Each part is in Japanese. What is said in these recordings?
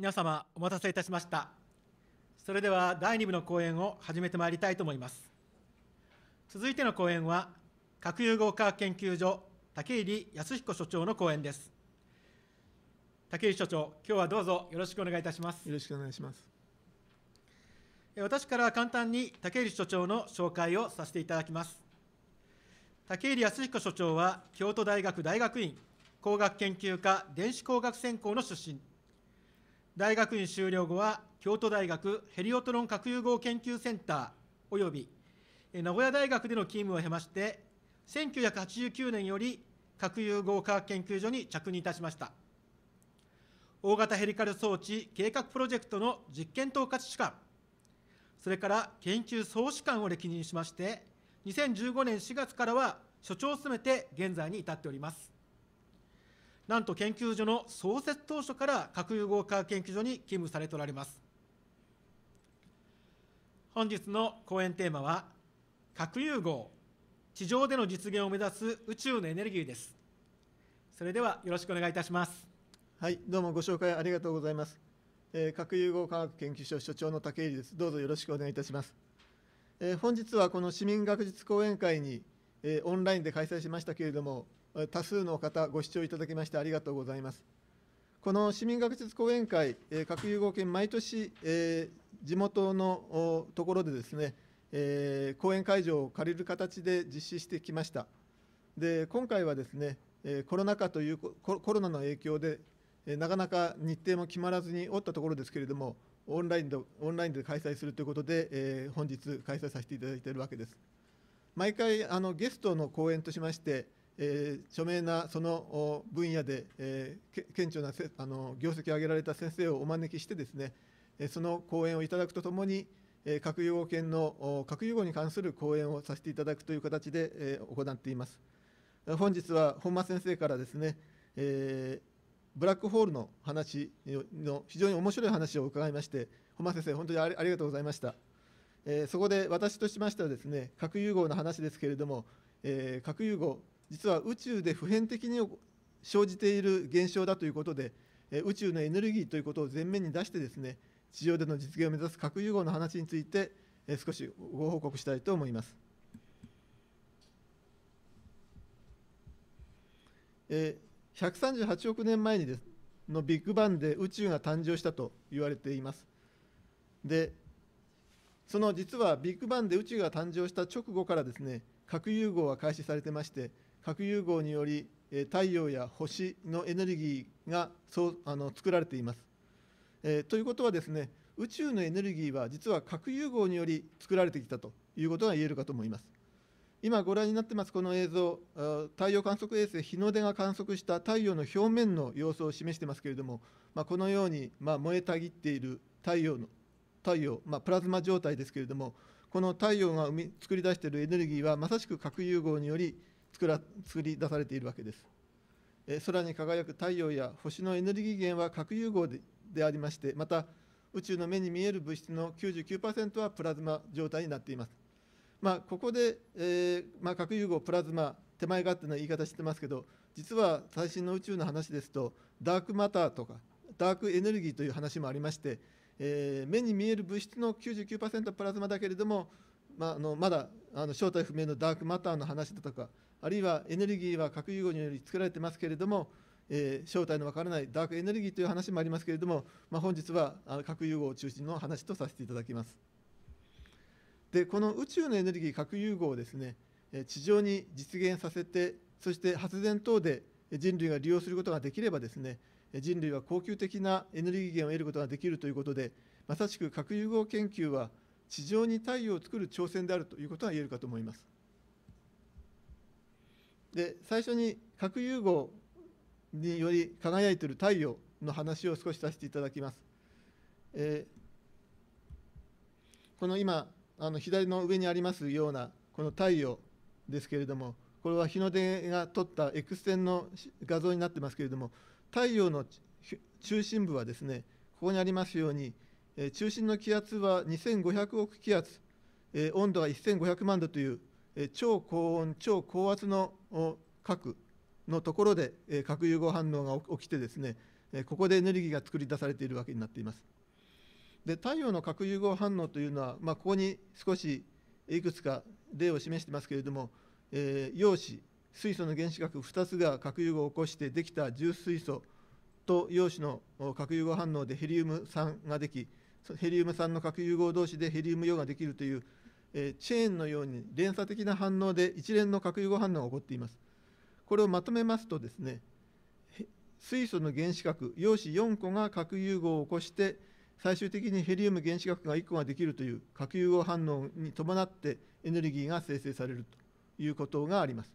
皆様お待たせいたしましたそれでは第2部の講演を始めてまいりたいと思います続いての講演は核融合科学研究所竹入康彦所長の講演です竹入所長今日はどうぞよろしくお願いいたしますよろしくお願いします私から簡単に竹入所長の紹介をさせていただきます竹入康彦所長は京都大学大学院工学研究科電子工学専攻の出身大学院修了後は京都大学ヘリオトロン核融合研究センター及び名古屋大学での勤務を経まして1989年より核融合科学研究所に着任いたしました大型ヘリカル装置計画プロジェクトの実験統括主管それから研究総主管を歴任しまして2015年4月からは所長を務めて現在に至っておりますなんと研究所の創設当初から核融合科学研究所に勤務されておられます。本日の講演テーマは、核融合、地上での実現を目指す宇宙のエネルギーです。それではよろしくお願いいたします。はい、どうもご紹介ありがとうございます。えー、核融合科学研究所所長の武井です。どうぞよろしくお願いいたします。えー、本日はこの市民学術講演会に、えー、オンラインで開催しましたけれども、多数の方、ご視聴いただきましてありがとうございます。この市民学術講演会、えー、核融合研、毎年、えー、地元のところでですね、えー、講演会場を借りる形で実施してきました。で今回はですね、えコロナ禍というコロナの影響で、えなかなか日程も決まらずにおったところですけれども、オンラインでオンラインで開催するということで、え本日開催させていただいているわけです。毎回あのゲストの講演としまして、えー、著名なその分野で、えー、顕著なせあの業績を上げられた先生をお招きしてですね、その講演をいただくとともに、核融合研の核融合に関する講演をさせていただくという形で行っています。本日は本間先生からですね、えー、ブラックホールの話の非常に面白い話を伺いまして、本間先生、本当にありがとうございました。えー、そこで私としましてはですね、核融合の話ですけれども、えー、核融合、実は宇宙で普遍的に生じている現象だということで宇宙のエネルギーということを前面に出してですね地上での実現を目指す核融合の話について少しご報告したいと思います。138億年前にですのビッグバンで宇宙が誕生したと言われています。でその実はビッグバンで宇宙が誕生した直後からですね核融合は開始されてまして核融合により太陽や星のエネルギーがそうあの作られています。えー、ということはですね宇宙のエネルギーは実は核融合により作られてきたということが言えるかと思います。今ご覧になってますこの映像太陽観測衛星日の出が観測した太陽の表面の様子を示してますけれども、まあ、このように、まあ、燃えたぎっている太陽の太陽、まあ、プラズマ状態ですけれどもこの太陽が生み作り出しているエネルギーはまさしく核融合により作ら作り出されているわけです。空に輝く太陽や星のエネルギー源は核融合ででありまして、また宇宙の目に見える物質の99%はプラズマ状態になっています。まあ、ここで、えー、まあ、核融合、プラズマ、手前うのは言い方してますけど、実は最新の宇宙の話ですと、ダークマターとか、ダークエネルギーという話もありまして、えー、目に見える物質の99%はプラズマだけれども、まあ、あのまだあの正体不明のダークマターの話だとか、あるいはエネルギーは核融合により作られてますけれども、えー、正体のわからないダークエネルギーという話もありますけれども、まあ、本日は核融合を中心の話とさせていただきます。でこの宇宙のエネルギー核融合をですね地上に実現させてそして発電等で人類が利用することができればですね人類は恒久的なエネルギー源を得ることができるということでまさしく核融合研究は地上に太陽を作る挑戦であるということが言えるかと思います。で最初に核融合により輝いている太陽の話を少しさせていただきます。えー、この今あの左の上にありますようなこの太陽ですけれどもこれは日の出が撮った X 線の画像になってますけれども太陽の中心部はですねここにありますように、えー、中心の気圧は2500億気圧、えー、温度は1500万度という超高温、超高圧の核のところで核融合反応が起きてですね、ここでエネルギーが作り出されているわけになっています。で太陽の核融合反応というのは、まあ、ここに少しいくつか例を示してますけれども、えー、陽子、水素の原子核2つが核融合を起こしてできた重水素と陽子の核融合反応でヘリウム3ができ、ヘリウム3の核融合同士でヘリウム4ができるという、えチェーンのように連鎖的な反応で一連の核融合反応が起こっています。これをまとめますとですね、水素の原子核、陽子4個が核融合を起こして、最終的にヘリウム原子核が1個ができるという核融合反応に伴ってエネルギーが生成されるということがあります。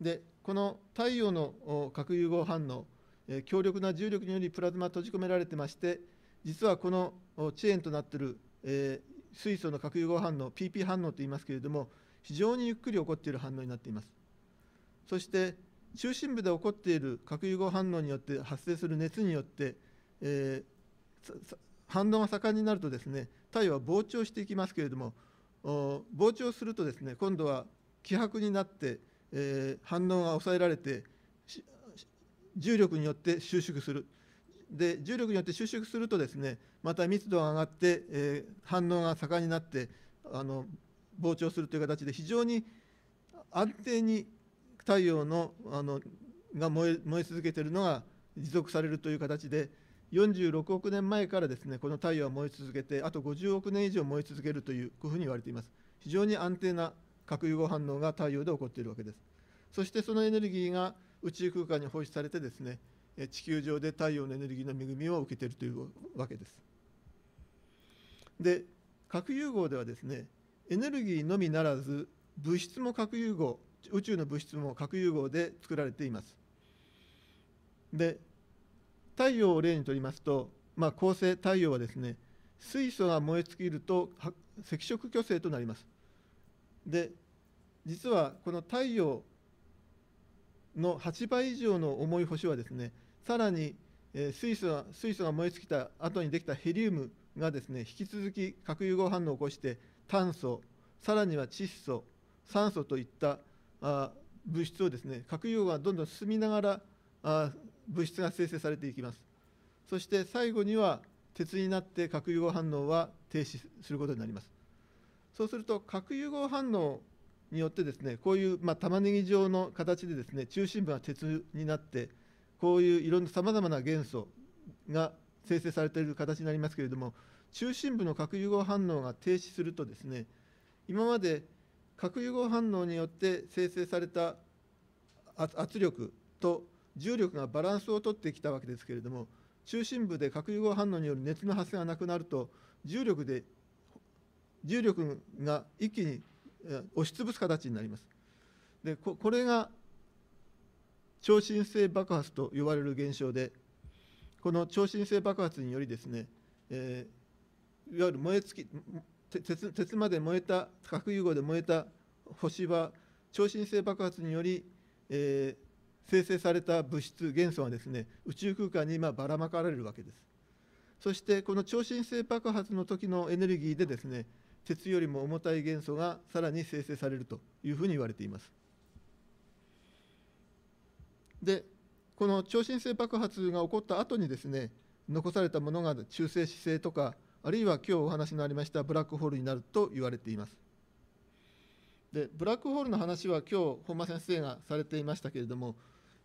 で、この太陽の核融合反応、強力な重力によりプラズマ閉じ込められてまして、実はこのチェーンとなっている水素の核融合反応 PP 反応といいますけれども非常にゆっくり起こっている反応になっていますそして中心部で起こっている核融合反応によって発生する熱によって、えー、反応が盛んになるとですね太陽は膨張していきますけれども膨張するとですね今度は希薄になって、えー、反応が抑えられて重力によって収縮するで重力によって収縮するとですねまた密度が上がって、えー、反応が盛んになってあの膨張するという形で非常に安定に太陽のあのが燃え燃え続けているのが持続されるという形で46億年前からですねこの太陽は燃え続けてあと50億年以上燃え続けるというこういうふうに言われています非常に安定な核融合反応が太陽で起こっているわけですそしてそのエネルギーが宇宙空間に放出されてですね地球上で太陽のエネルギーの恵みを受けているというわけです。で核融合ではですねエネルギーのみならず物質も核融合宇宙の物質も核融合で作られています。で太陽を例にとりますと、まあ、恒星太陽はですね水素が燃え尽きると赤色巨星となります。で実はこの太陽の8倍以上の重い星はですねさらに、えー、水素が水素が燃え尽きた後にできたヘリウムがですね、引き続き核融合反応を起こして、炭素、さらには窒素、酸素といったあ物質をですね、核融合がどんどん進みながらあ物質が生成されていきます。そして最後には鉄になって核融合反応は停止することになります。そうすると核融合反応によってですね、こういうまあ玉ねぎ状の形でですね、中心部が鉄になってこういういろんなさまざまな元素が生成されている形になりますけれども中心部の核融合反応が停止するとですね今まで核融合反応によって生成された圧力と重力がバランスをとってきたわけですけれども中心部で核融合反応による熱の発生がなくなると重力で重力が一気に押しつぶす形になります。でこれが超新星爆発と呼ばれる現象でこの超新星爆発によりですね、えー、いわゆる燃え尽き鉄鉄まで燃えた核融合で燃えた星は超新星爆発により、えー、生成された物質元素はですね宇宙空間に今ばらまかれるわけですそしてこの超新星爆発の時のエネルギーでですね鉄よりも重たい元素がさらに生成されるというふうに言われています。でこの超新星爆発が起こった後にですね残されたものが中性子星とかあるいは今日お話のありましたブラックホールになると言われています。でブラックホールの話は今日本間先生がされていましたけれども、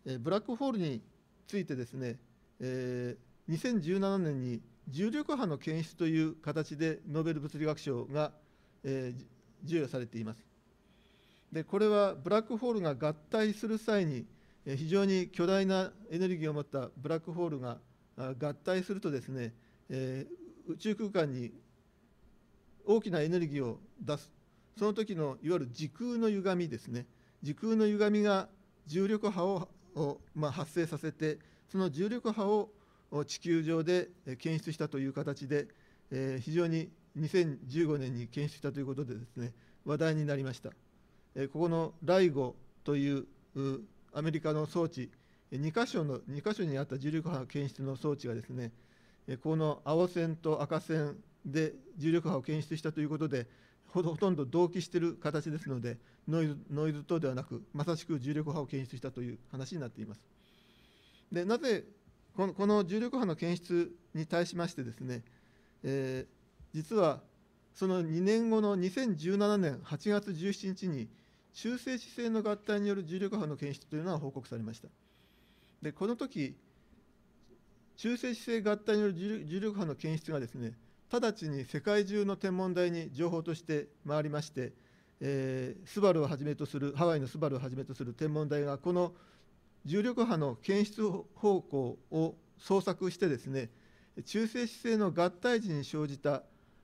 えブラックホールについてですね、えー、2017年に重力波の検出という形でノーベル物理学賞が、えー、授与されています。でこれはブラックホールが合体する際に非常に巨大なエネルギーを持ったブラックホールが合体するとですね、えー、宇宙空間に大きなエネルギーを出すその時のいわゆる時空の歪みですね時空の歪みが重力波をを、まあ、発生させてその重力波を地球上で検出したという形で、えー、非常に2015年に検出したということでですね話題になりました。えー、ここの LIGO というアメリカの装置、2箇所の箇所にあった重力波検出の装置がですね、この青線と赤線で重力波を検出したということで、ほとんど同期している形ですのでノイズ、ノイズ等ではなく、まさしく重力波を検出したという話になっています。でなぜこのこの重力波の検出に対しましてですね、えー、実はその2年後の2017年8月17日に中性子線の合体による重力波の検出というのは報告されました。で、この時、中性子性合体による重力波の検出がですね、直ちに世界中の天文台に情報として回りまして、えー、スバルをはじめとする、ハワイのスバルをはじめとする天文台が、この重力波の検出方向を捜索してですね、中性子性の合体時に生じた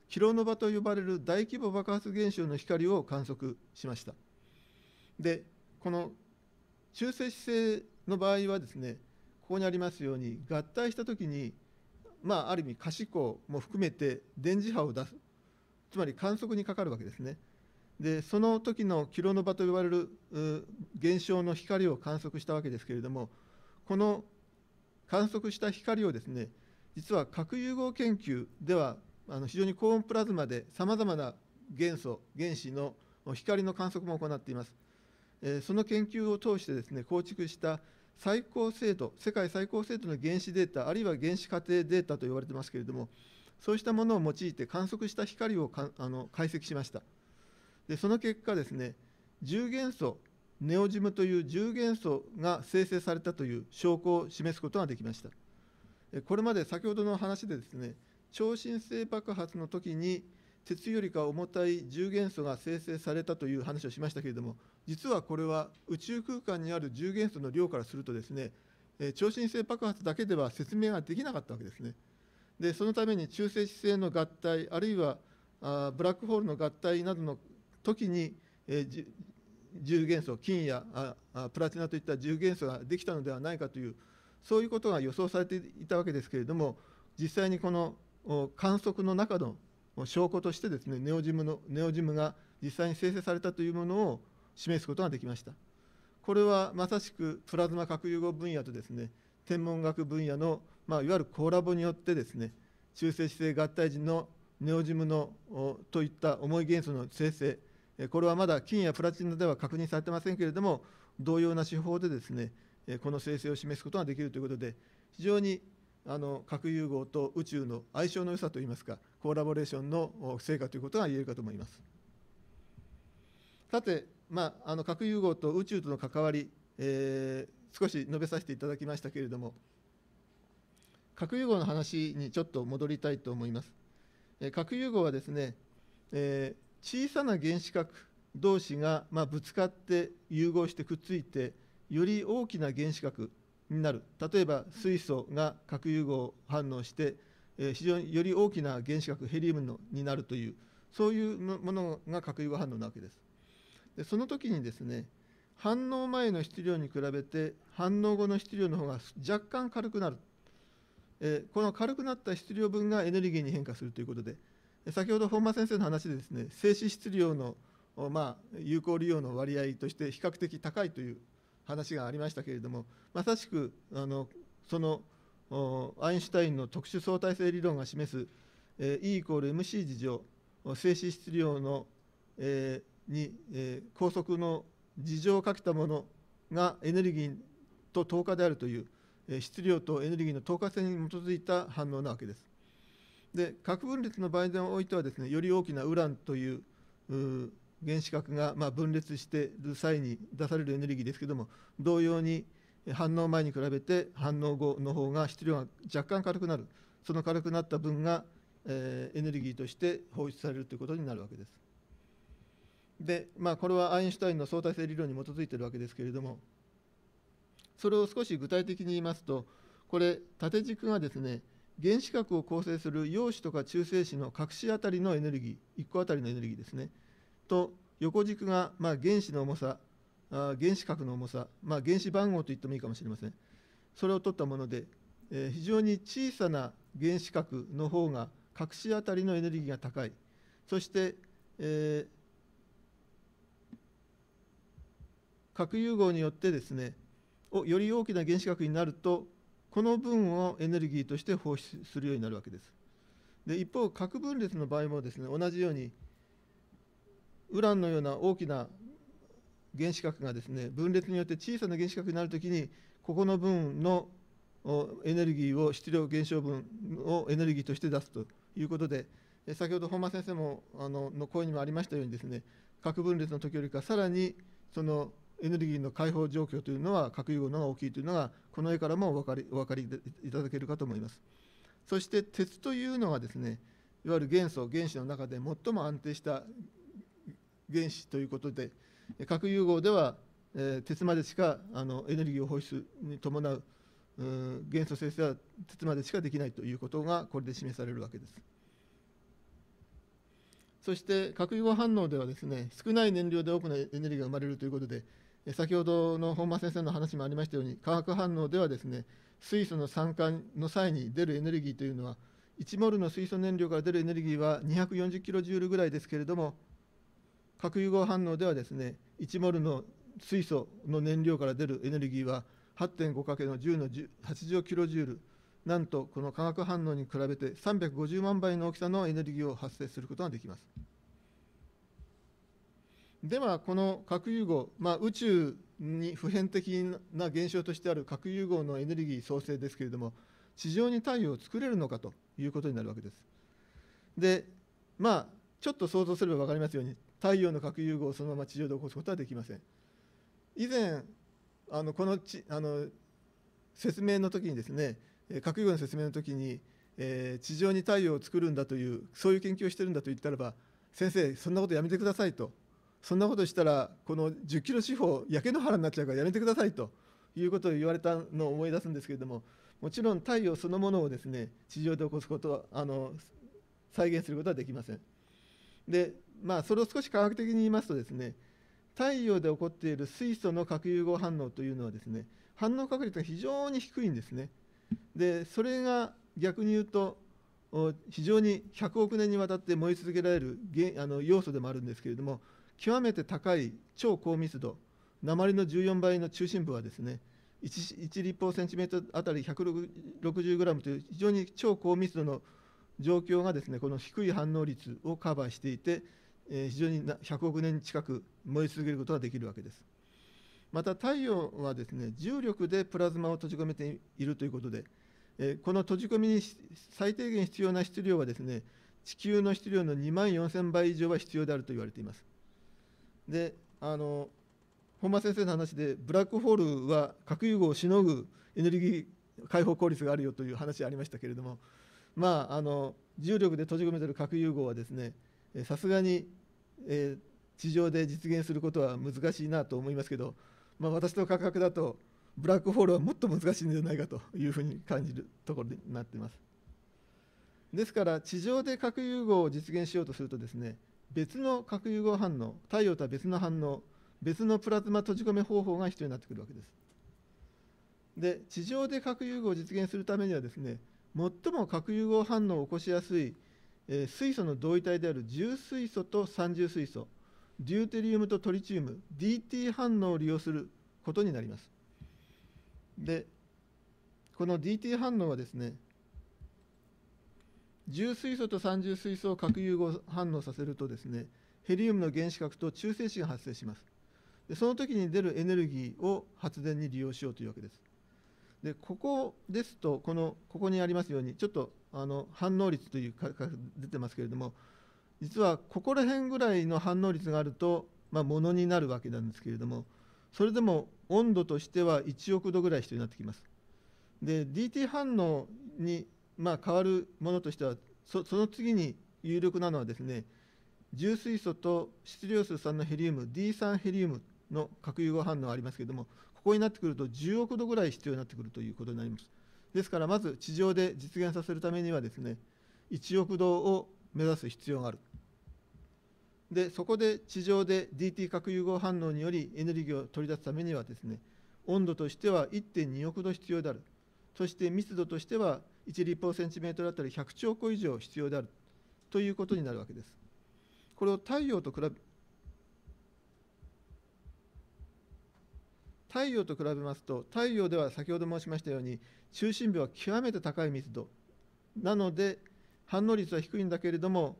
キロノバと呼ばれる大規模爆発現象の光を観測しました。でこの中性子星の場合はですねここにありますように合体した時にまあある意味可視光も含めて電磁波を出すつまり観測にかかるわけですね。でその時のキロノバと呼ばれる現象の光を観測したわけですけれどもこの観測した光をですね実は核融合研究ではあの非常に高温プラズマでさまざまな元素原子の光の観測も行っています。その研究を通してですね構築した最高精度、世界最高精度の原子データ、あるいは原子過程データと言われてますけれども、そうしたものを用いて観測した光をあの解析しました。でその結果ですね、10元素、ネオジムという10元素が生成されたという証拠を示すことができました。これまで先ほどの話でですね、超新星爆発の時に鉄よりか重たい重元素が生成されたという話をしましたけれども実はこれは宇宙空間にある重元素の量からするとですね超新星爆発だけでは説明ができなかったわけですね。でそのために中性子星の合体あるいはあブラックホールの合体などの時に、えー、重元素金やあプラチナといった重元素ができたのではないかというそういうことが予想されていたわけですけれども実際にこの観測の中の証拠としてですねネオジムのネオジムが実際に生成されたというものを示すことができましたこれはまさしくプラズマ核融合分野とですね天文学分野の、まあ、いわゆるコラボによってですね中性子性合体時のネオジムのといった重い元素の生成これはまだ金やプラチナでは確認されてませんけれども同様な手法でですねこの生成を示すことができるということで非常にあの核融合と宇宙の相性の良さといいますかコラボレーションの成果ということが言えるかと思います。さて、まあ、あの核融合と宇宙との関わり、えー、少し述べさせていただきましたけれども核融合の話にちょっと戻りたいと思います。え核融合はですね、えー、小さな原子核同士が、まあ、ぶつかって融合してくっついてより大きな原子核になる例えば水素が核融合反応してえ非常により大きな原子核ヘリウムのになるというそういうものが核融合反応なわけです。でその時にですね反応前の質量に比べて反応後の質量の方が若干軽くなる、えこの軽くなった質量分がエネルギーに変化するということで先ほど本間先生の話でですね静止質量の、まあ、有効利用の割合として比較的高いという話がありましたけれどもまさしくあのそのアインシュタインの特殊相対性理論が示す、え E イコール MC 事情静止質量の、えー、に、えー、高速の事情をかけたものがエネルギーと等価であるという、えー、質量とエネルギーの等価性に基づいた反応なわけです。で核分裂の場合においてはですねより大きなウランという原子核がまあ分裂している際に出されるエネルギーですけども同様に、反応前に比べて反応後の方が質量が若干軽くなるその軽くなった分が、えー、エネルギーとして放出されるということになるわけです。でまあこれはアインシュタインの相対性理論に基づいているわけですけれどもそれを少し具体的に言いますとこれ縦軸がですね原子核を構成する陽子とか中性子の核子あたりのエネルギー1個あたりのエネルギーですねと横軸がまあ原子の重さあ原子核の重さ、まあ、原子番号と言ってもいいかもしれませんそれを取ったもので、えー、非常に小さな原子核の方が核子あたりのエネルギーが高いそして、えー、核融合によってですねをより大きな原子核になるとこの分をエネルギーとして放出するようになるわけです。で一方核分裂の場合もですね同じようにウランのような大きな原子核がですね分裂によって小さな原子核になるときにここの分のエネルギーを質量減少分をエネルギーとして出すということで先ほど本間先生もあのの声にもありましたようにですね核分裂の時よりかさらにそのエネルギーの解放状況というのは核融合のが大きいというのがこの絵からもお分かりお分かりいただけるかと思います。そして鉄というのはですねいわゆる元素原子の中で最も安定した原子ということで核融合では、えー、鉄までしかあのエネルギーを放出に伴う元素生成は鉄までしかできないということがこれで示されるわけです。そして核融合反応ではですね少ない燃料で多くのエネルギーが生まれるということで先ほどの本間先生の話もありましたように化学反応ではですね水素の酸化の際に出るエネルギーというのは1モルの水素燃料から出るエネルギーは240キロジュールぐらいですけれども核融合反応ではですね1モルの水素の燃料から出るエネルギーは 8.5× の10の80キロジュールなんとこの化学反応に比べて350万倍の大きさのエネルギーを発生することができます。ではこの核融合、まあ、宇宙に普遍的な現象としてある核融合のエネルギー創生ですけれども地上に太陽を作れるのかということになるわけです。でまあちょっと想像すれば分かりますように太陽の核融合をそのまま地上で起こすことはできません以前あのこのちあの説明の時にですね核融合の説明の時に、えー、地上に太陽を作るんだというそういう研究をしてるんだと言ったらば先生そんなことやめてくださいとそんなことしたらこの10キロ四方焼け野原になっちゃうからやめてくださいということを言われたのを思い出すんですけれどももちろん太陽そのものをですね地上で起こすことはあの再現することはできません。でまあ、それを少し科学的に言いますとですね太陽で起こっている水素の核融合反応というのはですね反応確率が非常に低いんですね。でそれが逆に言うと非常に100億年にわたって燃え続けられるあの要素でもあるんですけれども極めて高い超高密度鉛の14倍の中心部はですね 1, 1立方センチメートルあたり160グラムという非常に超高密度の状況がですねこの低い反応率をカバーしていて非常に100億年近く燃え続けることができるわけです。また太陽はですね重力でプラズマを閉じ込めているということで、この閉じ込みに最低限必要な質量はですね地球の質量の2万4000倍以上は必要であると言われています。であの本間先生の話でブラックホールは核融合をしのぐエネルギー解放効率があるよという話ありましたけれどもまああの重力で閉じ込めている核融合はですねさすがにえー、地上で実現することは難しいなと思いますけど、まあ、私の価格だとブラックホールはもっと難しいんじゃないかというふうに感じるところになっています。ですから地上で核融合を実現しようとするとですね別の核融合反応太陽とは別の反応別のプラズマ閉じ込め方法が必要になってくるわけです。で地上で核融合を実現するためにはですね最も核融合反応を起こしやすいえー、水素の同位体である重水素と三重水素デューテリウムとトリチウム DT 反応を利用することになりますでこの DT 反応はですね重水素と三重水素を核融合反応させるとですねヘリウムの原子核と中性子が発生しますでその時に出るエネルギーを発電に利用しようというわけですでここですとこのここにありますようにちょっとあの反応率というかが出てますけれども実はここら辺ぐらいの反応率があると、まあ、ものになるわけなんですけれどもそれでも温度としては1億度ぐらい必要になってきます。で DT 反応に、まあ、変わるものとしてはその次に有力なのはですね重水素と質量数3のヘリウム D3 ヘリウムの核融合反応がありますけれどもここになってくると10億度ぐらい必要になってくるということになります。ですからまず地上で実現させるためにはですね1億度を目指す必要があるでそこで地上で DT 核融合反応によりエネルギーを取り出すためにはですね温度としては1.2億度必要であるそして密度としては1立方センチメートルあたり100兆個以上必要であるということになるわけですこれを太陽と比べ太陽と比べますと太陽では先ほど申しましたように中心部は極めて高い密度なので反応率は低いんだけれども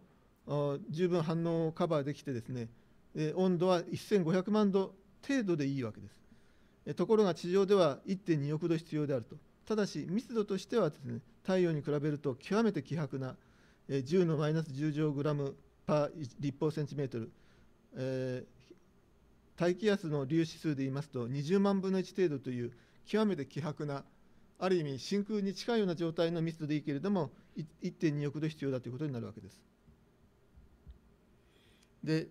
十分反応をカバーできてですね温度は1500万度程度でいいわけですところが地上では1.2億度必要であるとただし密度としてはですね太陽に比べると極めて希薄な10のマイナス10乗グラムパー立方センチメートル大気圧の粒子数で言いますと20万分の1程度という極めて希薄なある意味真空に近いような状態の密度でいいけれども1.2億度必要だということになるわけです。で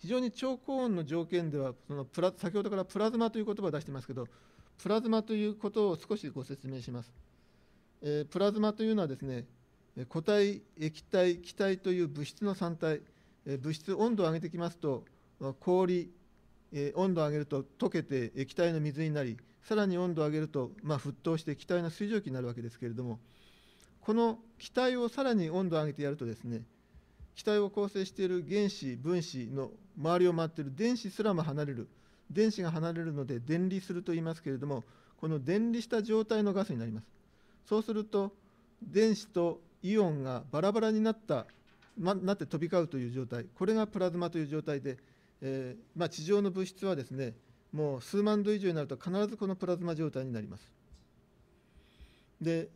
非常に超高温の条件ではそのプラ先ほどからプラズマという言葉を出してますけどプラズマということを少しご説明します。えー、プラズマというのはですね固体液体気体という物質の3体、えー、物質温度を上げてきますと氷え温度を上げると溶けて液体の水になりさらに温度を上げると、まあ、沸騰して液体の水蒸気になるわけですけれどもこの気体をさらに温度を上げてやるとですね気体を構成している原子分子の周りを回っている電子すらも離れる電子が離れるので電離すると言いますけれどもこの電離した状態のガスになりますそうすると電子とイオンがバラバラになった、ま、なって飛び交うという状態これがプラズマという状態でえー、まあ、地上の物質はですねもう数万度以上になると必ずこのプラズマ状態になります。で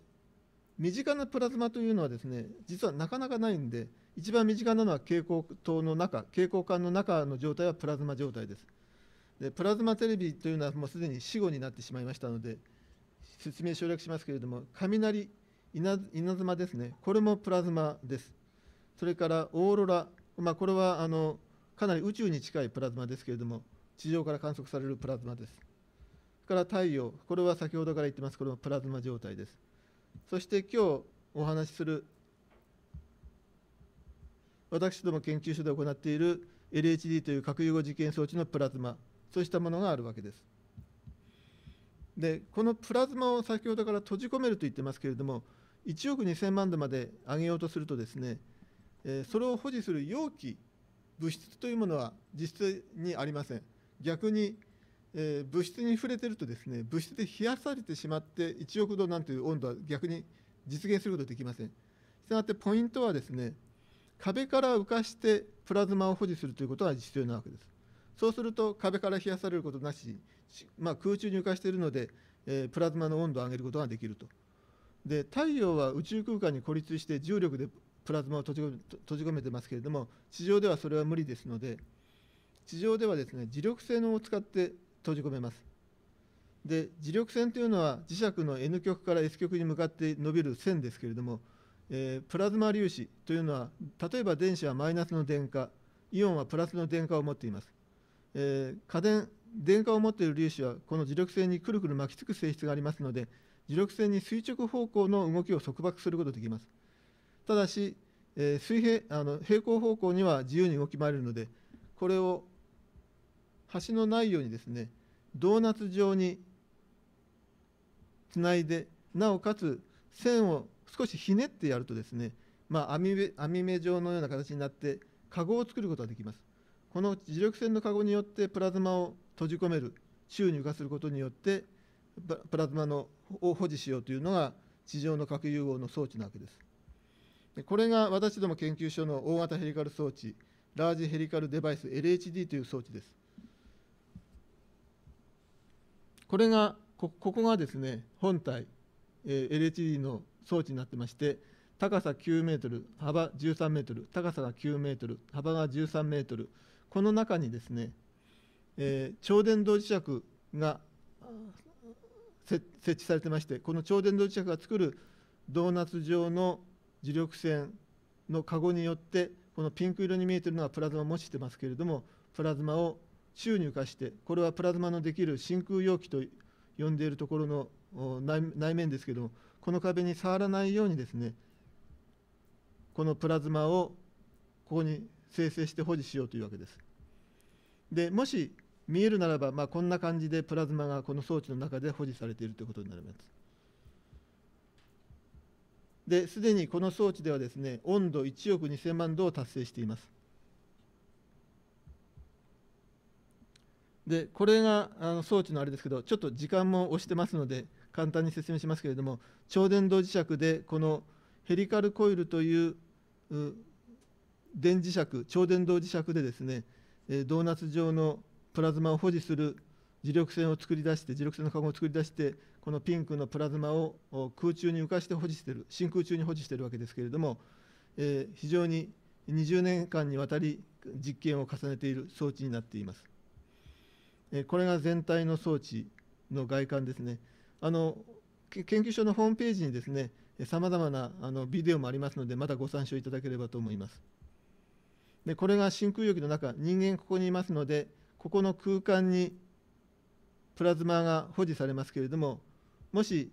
身近なプラズマというのはですね実はなかなかないんで一番身近なのは蛍光灯の中蛍光管の中の状態はプラズマ状態です。でプラズマテレビというのはもうすでに死語になってしまいましたので説明省略しますけれども雷稲妻ですねこれもプラズマです。それからオーロラ、まあ、これはあのかなり宇宙に近いプラズマですけれども、地上から観測されるプラズマです。それから太陽、これは先ほどから言ってます、これもプラズマ状態です。そして今日お話しする、私ども研究所で行っている LHD という核融合実験装置のプラズマ、そうしたものがあるわけです。で、このプラズマを先ほどから閉じ込めると言ってますけれども、1億2000万度まで上げようとするとですね、それを保持する容器物質というものは実質にありません逆に、えー、物質に触れてるとですね物質で冷やされてしまって1億度なんていう温度は逆に実現することできませんしたがってポイントはですね壁から浮かしてプラズマを保持するということが必要なわけですそうすると壁から冷やされることなし、まあ、空中に浮かしているので、えー、プラズマの温度を上げることができるとで太陽は宇宙空間に孤立して重力でプラズマを閉じ込めてますけれども地上ではそれは無理ですので地上ではですね磁力性能を使って閉じ込めます。で磁力線というのは磁石の N 極から S 極に向かって伸びる線ですけれども、えー、プラズマ粒子というのは例えば電子はマイナスの電荷イオンはプラスの電荷を持っています、えー、家電電荷を持っている粒子はこの磁力線にくるくる巻きつく性質がありますので磁力線に垂直方向の動きを束縛することができますただし、えー、水平あの平行方向には自由に動き回れるのでこれを橋のないようにですねドーナツ状につないでなおかつ線を少しひねってやるとですね、まあ、網網目状のような形になって籠を作ることができますこの磁力線のかごによってプラズマを閉じ込める宙に浮かすることによってプラズマのを保持しようというのが地上の核融合の装置なわけですこれが私ども研究所の大型ヘリカル装置、ラージヘリカルデバイス LHD という装置です。これが、ここがですね、本体、えー、LHD の装置になってまして、高さ9メートル、幅13メートル、高さが9メートル、幅が13メートル、この中にですね、えー、超電導磁石が設置されてまして、この超電導磁石が作るドーナツ状の磁力線の籠によってこのピンク色に見えているのはプラズマを模してますけれどもプラズマを宙に浮かしてこれはプラズマのできる真空容器と呼んでいるところの内面ですけどもこの壁に触らないようにですねこのプラズマをここに生成して保持しようというわけです。でもし見えるならば、まあ、こんな感じでプラズマがこの装置の中で保持されているということになります。ですでにこの装置ではですね温度1億2000万度を達成していますでこれがあの装置のあれですけどちょっと時間も押してますので簡単に説明しますけれども超電導磁石でこのヘリカルコイルという電磁石超電導磁石でですねドーナツ状のプラズマを保持する磁力線を作り出して磁力線の化合を作り出してこのピンクのプラズマを空中に浮かして保持している真空中に保持しているわけですけれども、えー、非常に20年間にわたり実験を重ねている装置になっています。えー、これが全体の装置の外観ですね。あの研究所のホームページにですねさまざまなあのビデオもありますのでまたご参照いただければと思います。でこれが真空容器の中人間ここにいますのでここの空間にプラズマが保持されますけれどももし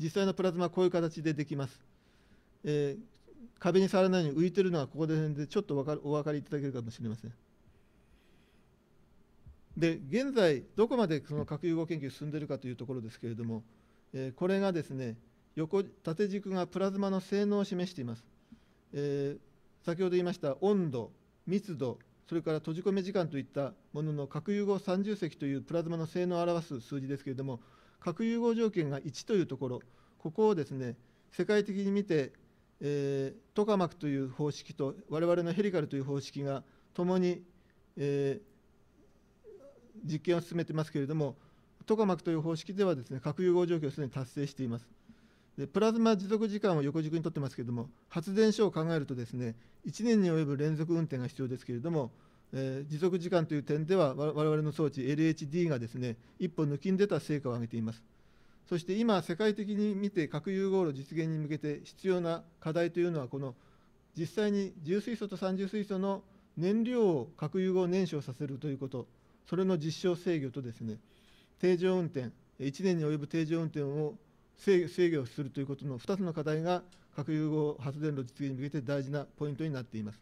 実際のプラズマはこういう形でできます。えー、壁に触らないように浮いてるのはここでちょっとお分かりいただけるかもしれません。で現在どこまでその核融合研究進んでいるかというところですけれども、えー、これがですね横縦軸がプラズマの性能を示しています。えー、先ほど言いました温度密度それから閉じ込め時間といったものの核融合30積というプラズマの性能を表す数字ですけれども、核融合条件が1というところ、ここをですね、世界的に見て、えー、トカマクという方式と我々のヘリカルという方式がともに、えー、実験を進めてますけれども、トカマクという方式ではですね、核融合条件をすでに達成しています。でプラズマ持続時間を横軸にとってますけれども発電所を考えるとですね1年に及ぶ連続運転が必要ですけれども、えー、持続時間という点では我々の装置 LHD がですね一歩抜きん出た成果を上げていますそして今世界的に見て核融合炉実現に向けて必要な課題というのはこの実際に重水素と三重水素の燃料を核融合燃焼させるということそれの実証制御とですね定常運転1年に及ぶ定常運転を制御するということの2つの課題が核融合発電炉実現に向けて大事なポイントになっています。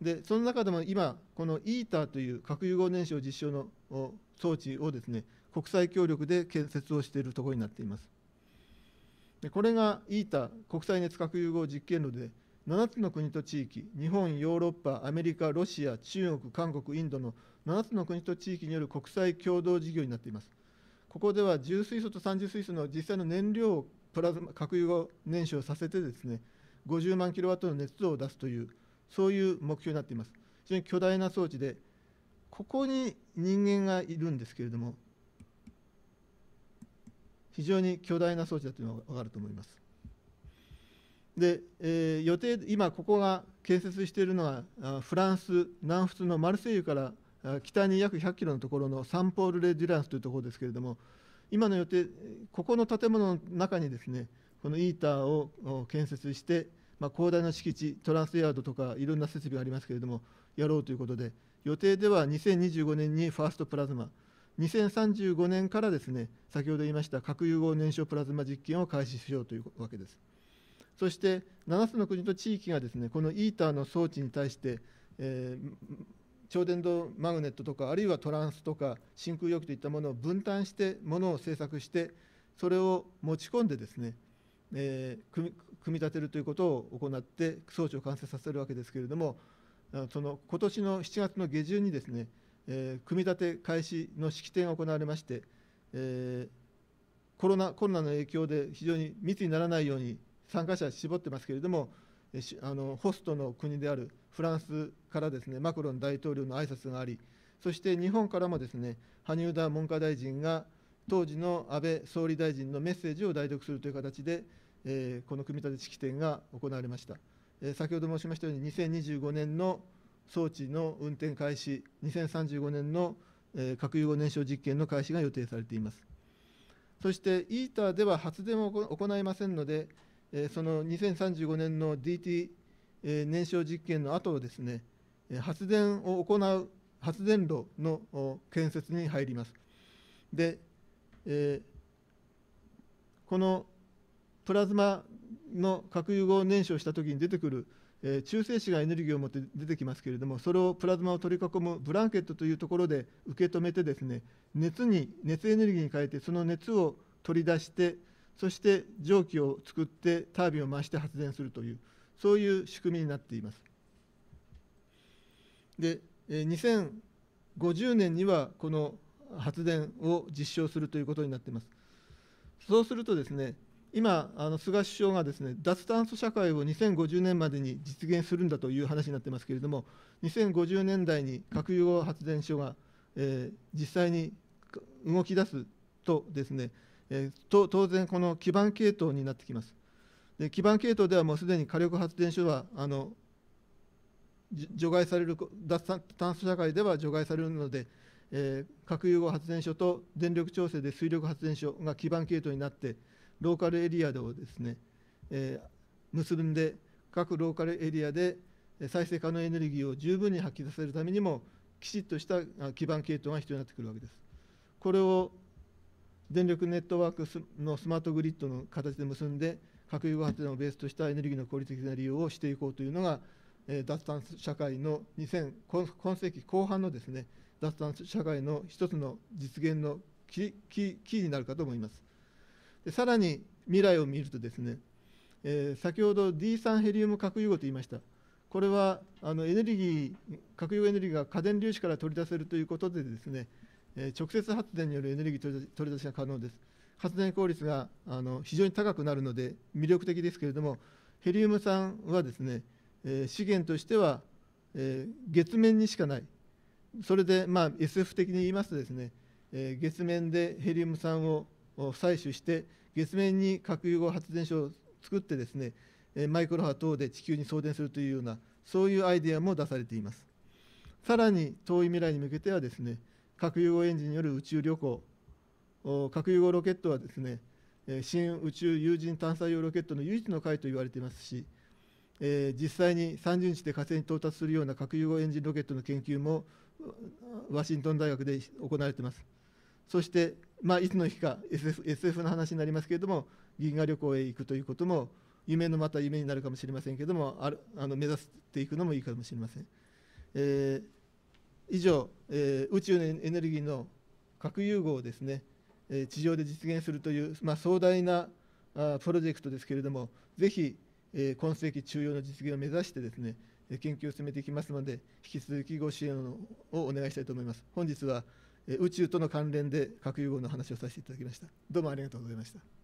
でその中でも今、この ITER という核融合燃焼実証の装置をですね国際協力で建設をしているところになっています。でこれが ITER・ 国際熱核融合実験炉で7つの国と地域、日本、ヨーロッパ、アメリカ、ロシア、中国、韓国、インドの7つの国と地域による国際共同事業になっています。ここでは重水素と三重水素の実際の燃料をプラズマ核融合燃焼させてですね、50万キロワットの熱を出すという、そういう目標になっています。非常に巨大な装置で、ここに人間がいるんですけれども、非常に巨大な装置だというのが分かると思います。で、えー、予定、今、ここが建設しているのは、フランス南仏のマルセイユから北に約100キロのところのサンポール・レ・デュランスというところですけれども、今の予定、ここの建物の中にですね、このイーターを建設して、まあ、広大な敷地、トランスヤードとかいろんな設備がありますけれども、やろうということで、予定では2025年にファーストプラズマ、2035年からですね、先ほど言いました核融合燃焼プラズマ実験を開始しようというわけです。そして7つの国と地域がですね、このイーターの装置に対して、えー、超伝導マグネットとかあるいはトランスとか真空容器といったものを分担してものを製作してそれを持ち込んでですね、えー、組み立てるということを行って装置を完成させるわけですけれどもその今年の7月の下旬にですね、えー、組み立て開始の式典が行われまして、えー、コロナコロナの影響で非常に密にならないように参加者絞ってますけれどもあのホストの国であるフランスからですねマクロン大統領の挨拶があり、そして日本からもですね羽生田文科大臣が当時の安倍総理大臣のメッセージを代読するという形で、えー、この組み立て式典が行われました。えー、先ほど申しましたように、2025年の装置の運転開始、2035年の、えー、核融合燃焼実験の開始が予定されています。そして、イーターでは発電を行いませんので、えー、その2035年の DT え燃焼実験の後ですね発電を行う発電炉の建設に入ります。で、えー、このプラズマの核融合燃焼した時に出てくる、えー、中性子がエネルギーを持って出てきますけれどもそれをプラズマを取り囲むブランケットというところで受け止めてですね熱に熱エネルギーに変えてその熱を取り出してそして蒸気を作ってタービンを回して発電するという。そういう仕組みになっています。で2050年にはこの発電を実証するということになっています。そうするとですね今あの菅首相がですね脱炭素社会を2050年までに実現するんだという話になってますけれども2050年代に核融合発電所が、えー、実際に動き出すとですね、えー、と当然この基盤系統になってきます。で基盤系統ではもうすでに火力発電所はあの除外される脱炭素社会では除外されるので、えー、核融合発電所と電力調整で水力発電所が基盤系統になってローカルエリアをですね、えー、結んで各ローカルエリアで再生可能エネルギーを十分に発揮させるためにもきちっとした基盤系統が必要になってくるわけです。これを電力ネットワークのスマートグリッドの形で結んで核融合発電をベースとしたエネルギーの効率的な利用をしていこうというのが、え脱炭素社会の2000今世紀後半のですね脱炭素社会の一つの実現のキーになるかと思います。でさらに未来を見るとですね、えー、先ほど D 3ヘリウム核融合と言いました。これはあのエネルギー、核融合エネルギーが家電粒子から取り出せるということでですね、えー、直接発電によるエネルギー取り出しが可能です。発電効率があの非常に高くなるので魅力的ですけれどもヘリウム酸はですね、えー、資源としては、えー、月面にしかないそれで、まあ、SF 的に言いますとですね、えー、月面でヘリウム酸を採取して月面に核融合発電所を作ってですねマイクロ波等で地球に送電するというようなそういうアイデアも出されていますさらに遠い未来に向けてはですね核融合エンジンによる宇宙旅行核融合ロケットはですね新宇宙有人探査用ロケットの唯一の回と言われていますし、えー、実際に30日で火星に到達するような核融合エンジンロケットの研究もワシントン大学で行われています。そして、まあ、いつの日か SF, SF の話になりますけれども銀河旅行へ行くということも夢のまた夢になるかもしれませんけれどもあるあの目指していくのもいいかもしれません。えー、以上、えー、宇宙のエネルギーの核融合をですねえ地上で実現するという、まあ、壮大なあプロジェクトですけれども、ぜひ、え今世紀中央の実現を目指してですね、研究を進めていきますので、引き続きご支援をお願いしたいと思います。本日は宇宙との関連で核融合の話をさせていただきました。どうもありがとうございました。